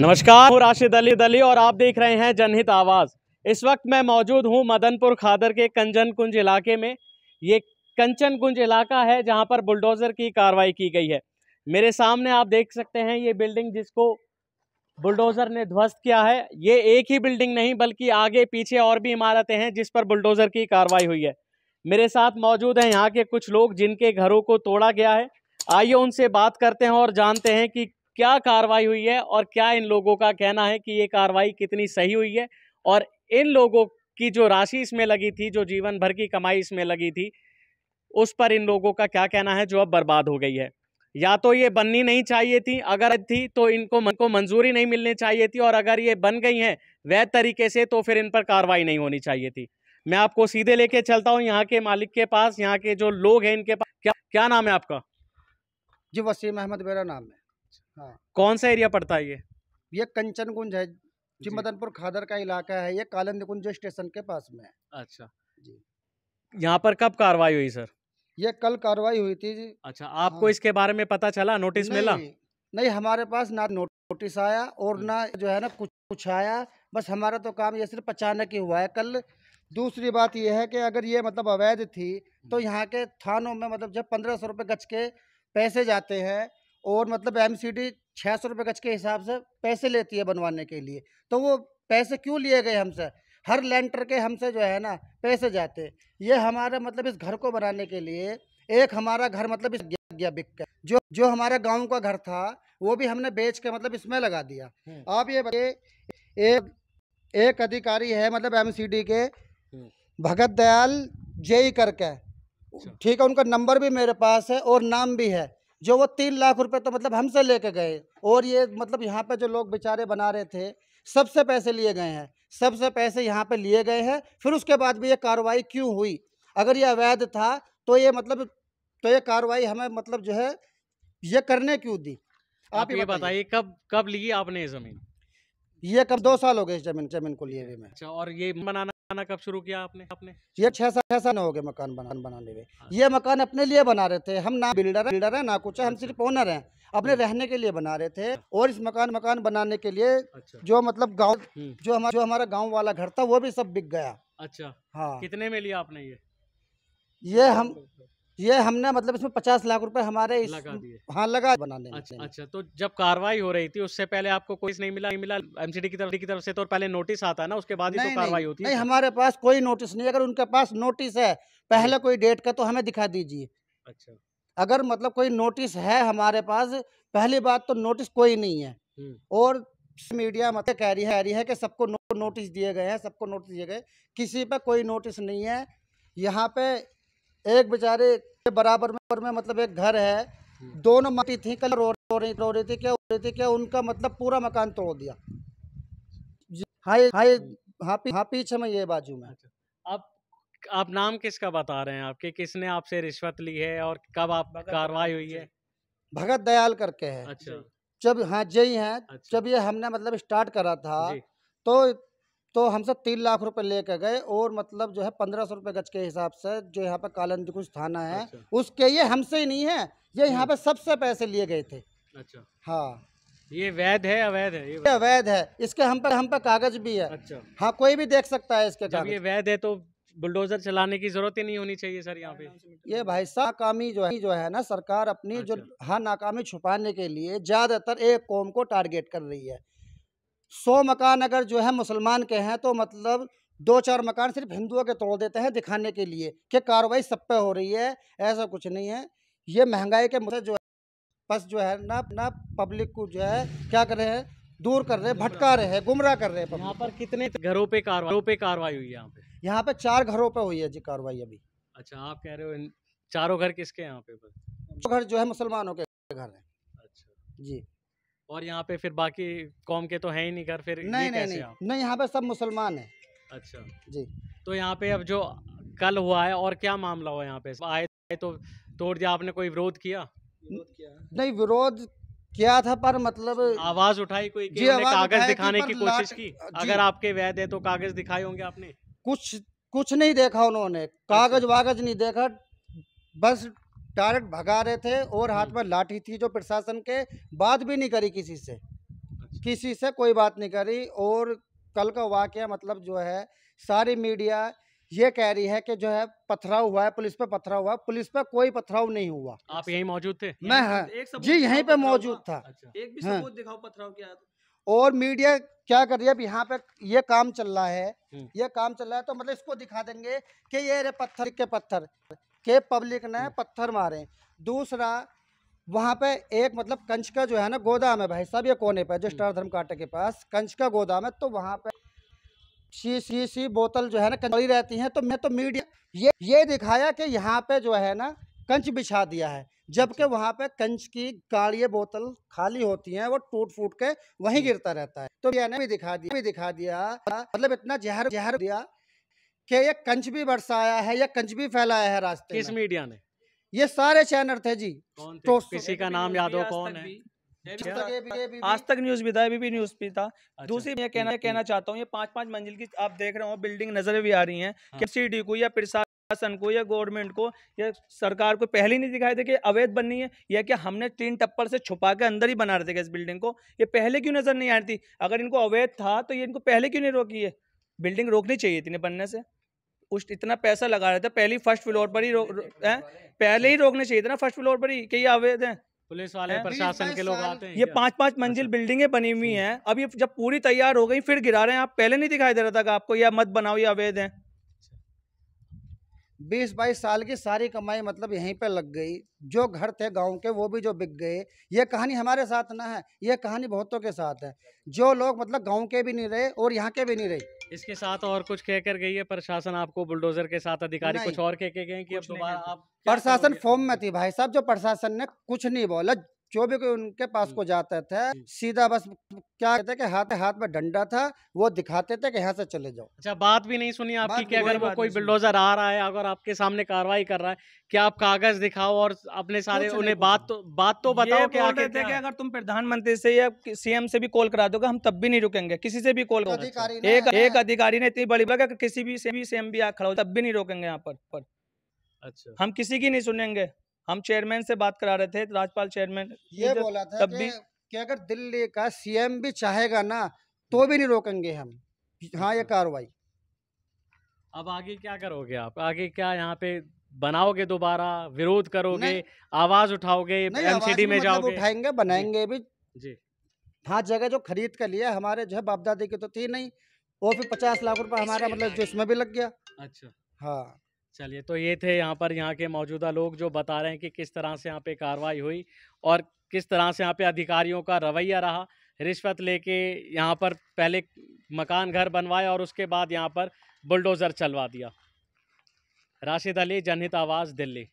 नमस्कार हूँ राशिद अली दली और आप देख रहे हैं जनहित आवाज़ इस वक्त मैं मौजूद हूँ मदनपुर खादर के कंचन कुंज इलाके में ये कंचन कुंज इलाका है जहाँ पर बुलडोज़र की कार्रवाई की गई है मेरे सामने आप देख सकते हैं ये बिल्डिंग जिसको बुलडोज़र ने ध्वस्त किया है ये एक ही बिल्डिंग नहीं बल्कि आगे पीछे और भी इमारतें हैं जिस पर बुलडोज़र की कार्रवाई हुई है मेरे साथ मौजूद हैं यहाँ के कुछ लोग जिनके घरों को तोड़ा गया है आइए उनसे बात करते हैं और जानते हैं कि क्या कार्रवाई हुई है और क्या इन लोगों का कहना है कि ये कार्रवाई कितनी सही हुई है और इन लोगों की जो राशि इसमें लगी थी जो जीवन भर की कमाई इसमें लगी थी उस पर इन लोगों का क्या कहना है जो अब बर्बाद हो गई है या तो ये बननी नहीं चाहिए थी अगर थी तो इनको मन को मंजूरी नहीं मिलनी चाहिए थी और अगर ये बन गई हैं वैध तरीके से तो फिर इन पर कार्रवाई नहीं होनी चाहिए थी मैं आपको सीधे लेके चलता हूँ यहाँ के मालिक के पास यहाँ के जो लोग हैं इनके पास क्या क्या नाम है आपका जी वसीम अहमद मेरा नाम है हाँ कौन सा एरिया पड़ता है ये ये कंचन कुंज है जी मदनपुर खादर का इलाका है ये कालंद कुंज स्टेशन के पास में है अच्छा जी यहाँ पर कब कार्रवाई हुई सर ये कल कार्रवाई हुई थी जी अच्छा आपको हाँ। इसके बारे में पता चला नोटिस मिला नहीं हमारे पास ना नोटिस आया और ना जो है ना कुछ कुछ आया बस हमारा तो काम ये सिर्फ अचानक ही हुआ है कल दूसरी बात यह है कि अगर ये मतलब अवैध थी तो यहाँ के थानों में मतलब जब पंद्रह सौ रुपये गज के पैसे जाते हैं और मतलब एम सी डी छः सौ रुपये गज के हिसाब से पैसे लेती है बनवाने के लिए तो वो पैसे क्यों लिए गए हमसे हर लेंटर के हमसे जो है ना पैसे जाते ये हमारा मतलब इस घर को बनाने के लिए एक हमारा घर मतलब इस गया, गया बिक कर जो जो हमारा गांव का घर था वो भी हमने बेच के मतलब इसमें लगा दिया हम्म। आप ये बताइए एक एक अधिकारी है मतलब एम के हम्म। भगत दयाल जेई करके अच्छा। ठीक है उनका नंबर भी मेरे पास है और नाम भी है जो वो तीन लाख रुपए तो मतलब हमसे लेके गए और ये मतलब यहाँ पे जो लोग बेचारे बना रहे थे सबसे पैसे लिए गए हैं सबसे पैसे यहाँ पे लिए गए हैं फिर उसके बाद भी ये कार्रवाई क्यों हुई अगर ये अवैध था तो ये मतलब तो ये कार्रवाई हमें मतलब जो है ये करने क्यों दी आप, आप ये बताइए कब कब ली आपने ये जमीन ये कब दो साल हो गए इस जमीन जमीन को लिए हुए मैं अच्छा, और ये बनाना बनाना कब शुरू किया आपने आपने ये छह साल छह साल हो गए मकान बना, बनाने में हाँ। ये मकान अपने लिए बना रहे थे हम ना बिल्डर है बिल्डर है ना कुछ हम सिर्फ ओनर हैं अपने हम्म। रहने के लिए बना रहे थे अच्छा। और इस मकान मकान बनाने के लिए अच्छा। जो मतलब गाँव हम्म। जो हमारा जो हमारा गाँव वाला घर था वो भी सब बिक गया अच्छा हाँ कितने में लिया आपने ये ये हम अच्छा। ये हमने मतलब इसमें पचास लाख रुपए हमारे इस, लगा हाँ लगा बनाने अच्छा, अच्छा तो जब कार्रवाई हो रही थी उससे पहले आपको कोई नहीं मिला नहीं मिला एमसीडी की तरफ की तरफ से तो पहले नोटिस आता है ना उसके बाद ही तो कार्रवाई होती है नहीं हमारे पास कोई नोटिस नहीं अगर उनके पास नोटिस है पहले कोई डेट का तो हमें दिखा दीजिए अच्छा अगर मतलब कोई नोटिस है हमारे पास पहली बात तो नोटिस कोई नहीं है हम्म। और मीडिया मतलब कह रही है कह रही है कि सबको नो, नोटिस दिए गए हैं सबको नोटिस दिए गए किसी पर कोई नोटिस नहीं है यहाँ पे एक बेचारे के बराबर में, में मतलब एक घर है दोनों माटी थी कल रो रो रही रो रही थी क्या हो रही थी क्या उनका मतलब पूरा मकान तोड़ दिया हाय हाय हाँ हाँ पीछे में ये बाजू में अच्छा, आप आप नाम किसका बता रहे हैं आपके किसने आपसे रिश्वत ली है और कब आप कार्रवाई हुई है भगत दयाल करके है अच्छा जब हाँ जय है अच्छा। जब ये हमने मतलब स्टार्ट करा था तो तो हमसे तीन लाख रुपए लेके गए और मतलब जो है पंद्रह सौ रुपये गज के हिसाब से जो यहाँ पे कालंद कुछ थाना है अच्छा। उसके ये हमसे ही नहीं है ये यहाँ हम्म। पे सबसे पैसे लिए गए थे अच्छा हाँ ये वैध है अवैध है ये अवैध है इसके हम पर हम पर कागज भी है अच्छा हाँ कोई भी देख सकता है इसके कागज ये वैध है तो बुलडोजर चलाने की जरूरत ही नहीं होनी चाहिए सर यहाँ पे ये भाई साहब नाकामी जो है जो है ना सरकार अपनी अच्छा। जो हाँ नाकामी छुपाने के लिए ज्यादातर एक कौम को टारगेट कर रही है सौ मकान अगर जो है मुसलमान के हैं तो मतलब दो चार मकान सिर्फ हिंदुओं के तोड़ देते हैं दिखाने के लिए कि कार्रवाई सब पे हो रही है ऐसा कुछ नहीं है ये महंगाई के मुद्दे जो है बस जो है ना ना पब्लिक को जो है क्या कर रहे हैं दूर कर रहे हैं भटका रहे हैं गुमराह कर रहे हैं यहाँ पर कितने घरों पे कार्रवाई पे कार्रवाई हुई है यहाँ पे यहाँ पे चार घरों पर हुई है जी कार्रवाई अभी अच्छा आप कह रहे हो चारों घर किसके यहाँ पे घर जो है मुसलमानों के घर है अच्छा जी और यहाँ पे फिर बाकी कौम के तो है ही नहीं घर फिर नहीं नहीं नहीं नहीं यहाँ पे सब मुसलमान है अच्छा जी तो यहाँ पे अब जो कल हुआ है और क्या मामला हुआ यहाँ पे आए तो तोड़ दिया आपने कोई विरोध किया नहीं विरोध किया था पर मतलब आवाज उठाई कोई जी कागज दिखाने की कोशिश की अगर आपके वैध है तो कागज दिखाए होंगे आपने कुछ कुछ नहीं देखा उन्होंने अच्छा। कागज वागज नहीं देखा बस डायरेक्ट भगा रहे थे और हाथ हम्म। में लाठी थी जो प्रशासन के बात भी नहीं करी किसी से अच्छा। किसी से कोई बात नहीं करी और कल का वाक्य मतलब जो है सारी मीडिया ये कह रही है कि जो है पथराव हुआ है पुलिस पे पथराव हुआ पुलिस पे कोई पथराव नहीं हुआ आप यहीं मौजूद थे मैं हाँ जी यहीं पे मौजूद था अच्छा। एक भी हाँ। सबूत दिखाओ पथराव क्या तो। और मीडिया क्या कर रही है अब यहाँ पे ये काम चल रहा है हम्म। ये काम चल रहा है तो मतलब इसको दिखा देंगे कि ये पत्थर के पत्थर के पब्लिक ने पत्थर मारे दूसरा वहाँ पे एक मतलब कंच का जो है ना गोदाम है भाई साहब ये कोने पर जो हम्म। स्टार धर्म कांटे के पास कंच का गोदाम है तो वहाँ पे सी सी सी बोतल जो है ना कंचड़ी रहती हैं तो मैं तो मीडिया ये ये दिखाया कि यहाँ पे जो है ना कंच बिछा दिया है जबकि अच्छा। वहाँ पे कंच की गाड़ी बोतल खाली होती हैं वो टूट फूट के वहीं गिरता रहता है तो मैंने भी दिखा दिया भी दिखा दिया मतलब इतना जहर जहर दिया कि ये कंच भी बरसाया है या कंच भी फैलाया है रास्ते किस मीडिया ने ये सारे चैनल थे जी कौन थे? तो किसी का नाम याद हो कौन है आज तक न्यूज भी था भी न्यूज भी था अच्छा। दूसरी मैं कहना कहना चाहता हूँ ये पांच पांच मंजिल की आप देख रहे हो बिल्डिंग नजर भी आ रही है हाँ। सीडी को या प्रशासन को या गवर्नमेंट को या सरकार को पहले ही नहीं दिखाई देखिए अवैध बननी है या कि हमने तीन टप्पर से छुपा के अंदर ही बना थे इस बिल्डिंग को ये पहले क्यों नजर नहीं आ रही थी अगर इनको अवैध था तो ये इनको पहले क्यों नहीं रोकी है बिल्डिंग रोकनी चाहिए थी बनने से उस इतना पैसा लगा रहे थे पहले फर्स्ट फ्लोर पर ही रो, रो, पहले ही रोकने चाहिए था ना फर्स्ट फ्लोर पर ही कई आवेद हैं पुलिस वाले प्रशासन के लोग आते हैं ये पांच पांच मंजिल अच्छा। बिल्डिंगे बनी हुई हम्म। हैं अब ये जब पूरी तैयार हो गई फिर गिरा रहे हैं आप पहले नहीं दिखाई दे रहा था आपको यह मत बनाओ ये अवैध है बीस बाईस साल की सारी कमाई मतलब यहीं पे लग गई जो घर थे गांव के वो भी जो बिक गए ये कहानी हमारे साथ ना है ये कहानी बहुतों के साथ है जो लोग मतलब गांव के भी नहीं रहे और यहाँ के भी नहीं रहे इसके साथ और कुछ कह कर गई है प्रशासन आपको बुलडोजर के साथ अधिकारी कुछ और कह के गए कि अब दोबारा आप प्रशासन फॉर्म में थी भाई साहब जो प्रशासन ने कुछ नहीं बोला जो भी कोई उनके पास को जाता था सीधा बस क्या कहते कि हाथ हाथ में डंडा था वो दिखाते थे कि यहाँ से चले जाओ अच्छा बात भी नहीं सुनी आपकी कि अगर वो कोई बिल्डोजर आ रहा है अगर आपके सामने कार्रवाई कर रहा है कि आप कागज दिखाओ और अपने सारे उन्हें बात तो बात तो बताओ कि आगे थे अगर तुम प्रधानमंत्री से या सीएम से भी कॉल करा दोगे हम तब भी नहीं रुकेंगे किसी से भी कॉल अच्छा। अधिकारी एक एक हाँ। अधिकारी ने इतनी बड़ी बात किसी भी सीएम भी आ खड़ा हो तब भी नहीं रोकेंगे यहाँ पर अच्छा हम किसी की नहीं सुनेंगे हम चेयरमैन से बात करा रहे थे राजपाल चेयरमैन ये बोला था तब भी कि अगर दिल्ली का सीएम भी चाहेगा ना तो भी नहीं रोकेंगे हम अच्छा। हाँ ये कार्रवाई अब आगे क्या करोगे आप आगे क्या यहाँ पे बनाओगे दोबारा विरोध करोगे आवाज उठाओगे एमसीडी में मतलब जाओगे उठाएंगे बनाएंगे भी जी हाँ जगह जो खरीद कर लिया हमारे जो है बाप दादी की तो थी नहीं वो भी पचास लाख रुपए हमारा मतलब जो इसमें भी लग गया अच्छा हाँ चलिए तो ये थे यहाँ पर यहाँ के मौजूदा लोग जो बता रहे हैं कि किस तरह से यहाँ पे कार्रवाई हुई और किस तरह से यहाँ पे अधिकारियों का रवैया रहा रिश्वत लेके यहाँ पर पहले मकान घर बनवाया और उसके बाद यहाँ पर बुलडोज़र चलवा दिया राशिद अली जनहित आवाज़ दिल्ली